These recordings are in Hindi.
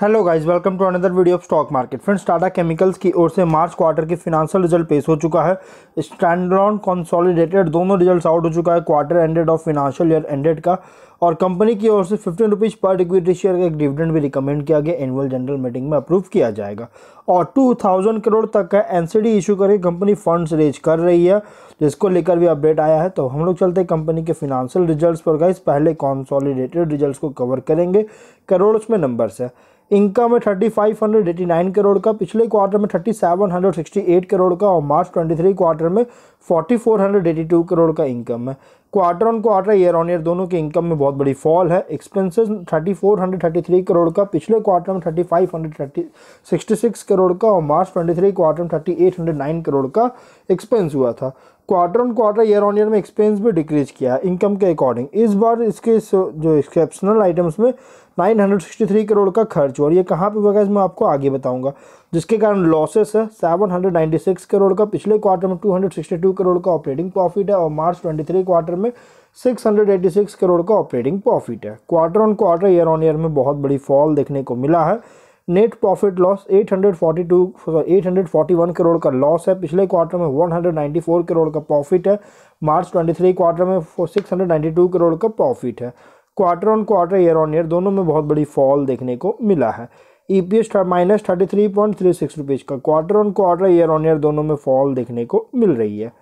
hello guys welcome to another video of stock market friends Tata chemicals की ओर से मार्च क्वार्टर की फिनेंशियल रिजल्ट पेश हो चुका है स्टैंडलॉन कंसोलिडेटेड दोनों रिजल्ट्स आउट हो चुका है quarter ended of financial year ended का और कंपनी की ओर से फिफ्टीन रुपीज़ पर इक्विटी शेयर का एक डिविडेंड भी रिकमेंड किया गया एनुअल जनरल मीटिंग में अप्रूव किया जाएगा और टू थाउजेंड करोड़ तक का एन इशू करके कंपनी फंड्स रेज कर रही है जिसको लेकर भी अपडेट आया है तो हम लोग चलते हैं कंपनी के फिनांशियल रिजल्ट पर गाइस पहले कॉन्सॉलिडेटेड रिजल्ट को कवर करेंगे करोड़ उसमें नंबर्स है इनकम है thirty five hundred eighty nine crore का पिछले क्वार्टर में thirty seven hundred sixty eight crore का और मार्च ट्वेंटी थ्री क्वार्टर में forty four hundred eighty two crore का इनकम है quarter on quarter year on year दोनों के इनकम में बहुत बड़ी फॉल है एक्सपेंसेस 3433 करोड़ का पिछले क्वार्टर में 3566 करोड़ का और मार्च 23 क्वार्टर में 3809 करोड़ का एक्सपेंस हुआ था quarter on quarter year on year में एक्सपेंस भी डिक्रीज किया है इनकम के अकॉर्डिंग इस बार इसके जो एक्सेप्शनल आइटम्स में 963 करोड़ का खर्च और ये कहाँ पे हुआ इसमें आपको आगे बताऊंगा जिसके कारण लॉसेस है 796 करोड़ का पिछले क्वार्टर में 262 करोड़ का ऑपरेटिंग प्रॉफिट है और मार्च 23 क्वार्टर में 686 करोड़ का ऑपरेटिंग प्रॉफिट है quarter on quarter year on year में बहुत बड़ी फॉल देखने को मिला है नेट प्रॉफिट लॉस 842 841 करोड़ का लॉस है पिछले क्वार्टर में 194 करोड़ का प्रॉफिट है मार्च 23 क्वार्टर में 692 करोड़ का प्रॉफिट है quarter on quarter year on year दोनों में बहुत बड़ी फॉल देखने को मिला है E P S minus thirty three point three six rupees का quarter on quarter year on year दोनों में फॉल देखने को मिल रही है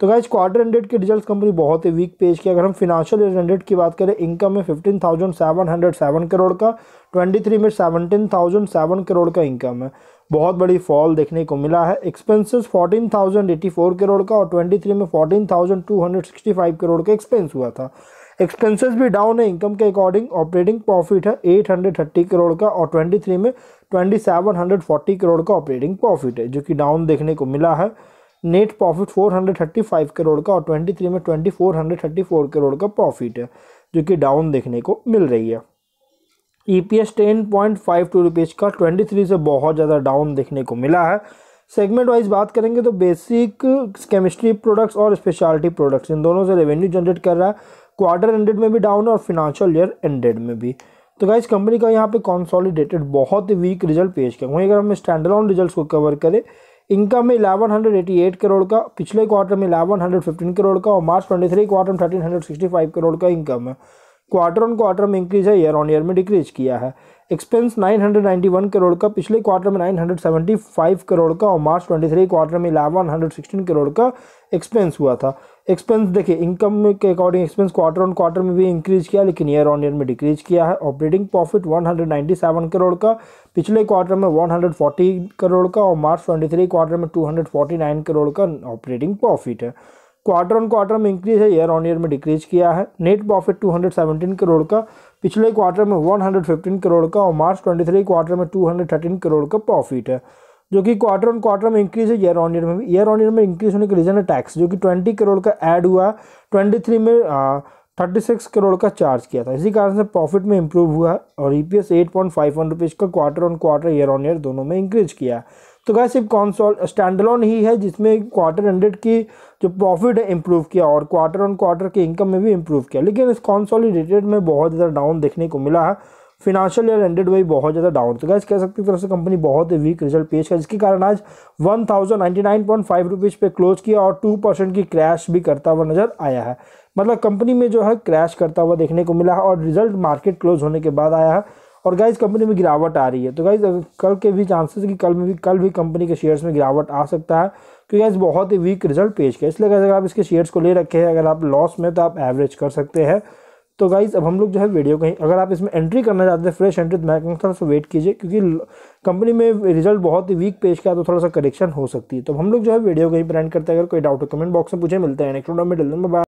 तो गाइज क्वार्टर हंड्रेड के रिजल्ट कंपनी बहुत ही वीक पेश की अगर हम फिनेंशियल ईयर हंड्रेड की बात करें इनकम में fifteen thousand seven hundred seven crore का ट्वेंटी थ्री में सेवनटीन थाउजेंड सेवन करोड़ का इनकम है बहुत बड़ी फॉल देखने को मिला है expenses fourteen thousand eighty four crore का और ट्वेंटी थ्री में fourteen thousand two hundred sixty five crore का एक्सपेंस हुआ था एक्सपेंसेस भी डाउन है इनकम के अकॉर्डिंग ऑपरेटिंग प्रॉफिट है एट हंड्रेड थर्टी करोड़ का और ट्वेंटी थ्री में twenty seven hundred forty crore का ऑपरेटिंग प्रॉफिट है जो कि डाउन देखने को मिला है net profit four hundred thirty five crore का और ट्वेंटी थ्री में twenty four hundred thirty four crore का प्रॉफिट है जो कि डाउन देखने को मिल रही है E P S ten point five two rupees का ट्वेंटी थ्री से बहुत ज़्यादा डाउन देखने को मिला है सेगमेंट वाइज बात करेंगे तो बेसिक केमिस्ट्री प्रोडक्ट्स और स्पेशलिटी प्रोडक्ट्स इन दोनों से रेवेन्यू जनरेट कर रहा है क्वार्टर एंडेड में भी डाउन है और फिनेंशियल ईयर एंडेड में भी तो गाइज कंपनी का यहाँ पे कॉन्सॉलिडेटेड बहुत ही वीक रिजल्ट पेश किया वहीं अगर हम स्टैंड ऑन रिजल्ट को कवर करें इनकम में एट करोड़ का पिछले क्वार्टर में फिफ्टीन करोड़ का और मार्च थ्री क्वार्टर में फाइव करोड़ का इनकम है क्वार्टर ऑन क्वार्टर में इंक्रीज है ईयर ऑन ईयर में डिक्रीज किया है एक्सपेंस 991 करोड़ का पिछले क्वार्टर में 975 करोड़ का और मार्च 23 क्वार्टर में 1116 करोड़ का एक्सपेंस हुआ था एक्सपेंस देखिए इनकम के according expense quarter on quarter में भी इंक्रीज किया लेकिन ईयर ऑन ईयर में डिक्रीज किया है ऑपरेटिंग प्रॉफिट 197 करोड़ का पिछले क्वार्टर में 140 करोड़ का और मार्च 23 क्वार्टर में 249 करोड़ का ऑपरेटिंग प्रॉफिट है क्वार्टर ऑन क्वार्टर में इंक्रीज है ईयर ऑन ईयर में डिक्रीज किया है नेट प्रॉफिट 217 करोड़ का पिछले क्वार्टर में 115 करोड़ का और मार्च 23 क्वार्टर में 213 करोड़ का प्रॉफिट है जो कि क्वार्टर ऑन क्वार्टर में इंक्रीज है ईयर ऑन ईयर में ईयर ऑन ईयर में इंक्रीज होने का रीज़न है टैक्स जो कि ट्वेंटी करोड़ का ऐड हुआ ट्वेंटी थ्री में थर्टी सिक्स करोड़ का चार्ज किया था इसी कारण से प्रॉफिट में इंप्रूव हुआ और E P S eight point five one rupees का quarter on quarter year on year दोनों में इंक्रीज किया तो क्या सिर्फ कॉन्सोल लॉन ही है जिसमें क्वार्टर हंड्रेड की जो प्रॉफिट है इंप्रूव किया और क्वार्टर ऑन क्वार्टर की इनकम में भी इंप्रूव किया लेकिन इस कॉन्सोलिडेटेड में बहुत ज़्यादा डाउन देखने को मिला है फिनेंशियल ईयर एंडेड वही बहुत ज़्यादा डाउन तो गैस कह सकते हैं तरफ से कंपनी बहुत ही वीक रिजल्ट पेश कर जिसके कारण आज one thousand ninety nine point five rupees पे क्लोज किया और टू परसेंट की क्रैश भी करता हुआ नज़र आया है मतलब कंपनी में जो है क्रैश करता हुआ देखने को मिला है और रिजल्ट मार्केट क्लोज होने के बाद आया है और गाइज कंपनी में गिरावट आ रही है तो गाइज कल के भी चांसेस कि कल में भी कल भी कंपनी के शेयर्स में गिरावट आ सकता है क्योंकि गाइज बहुत ही वीक रिजल्ट पेश किया इसलिए अगर आप इसके शेयर्स को ले रखे हैं अगर आप लॉस में तो आप एवरेज कर सकते हैं तो गाइज़ अब हम लोग जो है वीडियो कहीं अगर आप इसमें एंट्री करना चाहते हैं फ्रेश एंट्री तो मैं कहूँगा थोड़ा सा वेट कीजिए क्योंकि कंपनी में रिजल्ट बहुत ही वीक पेश का तो थोड़ा सा करेक्शन हो सकती है तो हम लोग जो है वीडियो कहीं पर एंड करते हैं अगर कोई डाउट हो कमेंट बॉक्स में पूछे मिलते हैं नेक्स्ट में बाय